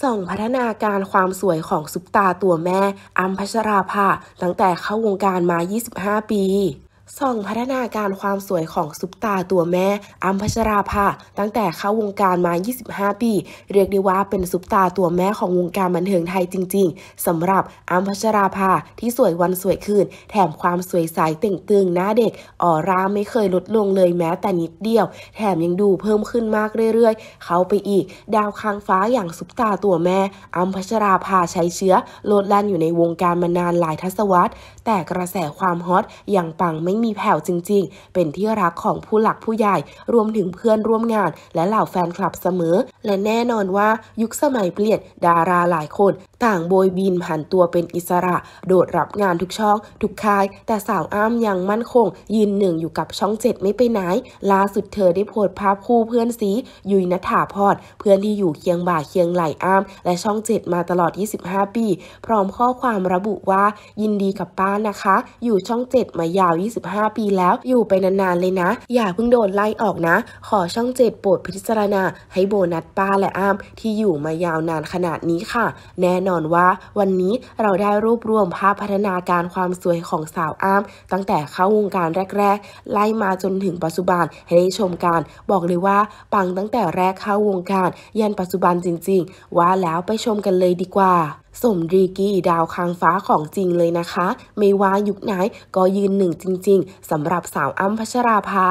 ส่องพัฒนาการความสวยของซุปตาตัวแม่ อัมพัชราภา ตั้งแต่เข้าวงการมา 25 ปีส่องพัฒนาการความสวยของซุปตาตัวแม่อัมพัชราภา ตั้งแต่เข้าวงการมา 25 ปี เรียกได้ว่าเป็นซุปตาตัวแม่ของวงการบันเทิงไทยจริงๆ สำหรับอัมพัชราภาที่สวยวันสวยคืนแถมความสวยใสเต่งตึงหน้าเด็ก ออร่าไม่เคยลดลงเลยแม้แต่นิดเดียว แถมยังดูเพิ่มขึ้นมากเรื่อยๆ เขาไปอีก ดาวค้างฟ้าอย่างซุปตาตัวแม่อัมพัชราภาใช้เชื้อ โลดแล่นอยู่ในวงการมานานหลายทศวรรษ แต่กระแสความฮอตอย่างปังไม่มีแผ่วจริงๆ เป็นที่รักของผู้หลักผู้ใหญ่ รวมถึงเพื่อนร่วมงาน และเหล่าแฟนคลับเสมอ และแน่นอนว่ายุคสมัยเปลี่ยนดาราหลายคนต่างโบยบินผ่านตัวเป็นอิสระ โดดรับงานทุกช่อง ทุกค่าย แต่สาวอ้ามยังมั่นคง ยืนหนึ่งอยู่กับช่องเจ็ดไม่ไปไหนล่าสุดเธอได้โพสภาพคู่เพื่อนสียุยนัฐาพอดเพื่อนที่อยู่เคียงบ่าเคียงไหลอ้ามและช่องเจ็ดมาตลอด 25 ปี พร้อมข้อความระบุว่ายินดีกับป้านะคะ อยู่ช่องเจ็ดมายาว 25 ปีแล้ว อยู่ไปนานๆเลยนะ อย่าเพิ่งโดนไล่ออกนะ ขอช่องเจ็ดโปรดพิจารณาให้โบนัสป้าและอ้ามที่อยู่มายาวนานขนาดนี้ค่ะ แน่นนอนว่าวันนี้เราได้รวบรวมภาพพัฒนาการความสวยของสาวอ้ามตั้งแต่เข้าวงการแรก ๆ ไล่มาจนถึงปัจจุบันให้ได้ชมกัน บอกเลยว่าปังตั้งแต่แรกเข้าวงการยันปัจจุบันจริงๆว่าแล้วไปชมกันเลยดีกว่า สมรีกี้ดาวค้างฟ้าของจริงเลยนะคะ ไม่ว่ายุคไหนก็ยืนหนึ่งจริง ๆสำหรับสาวอ้ำพัชราภา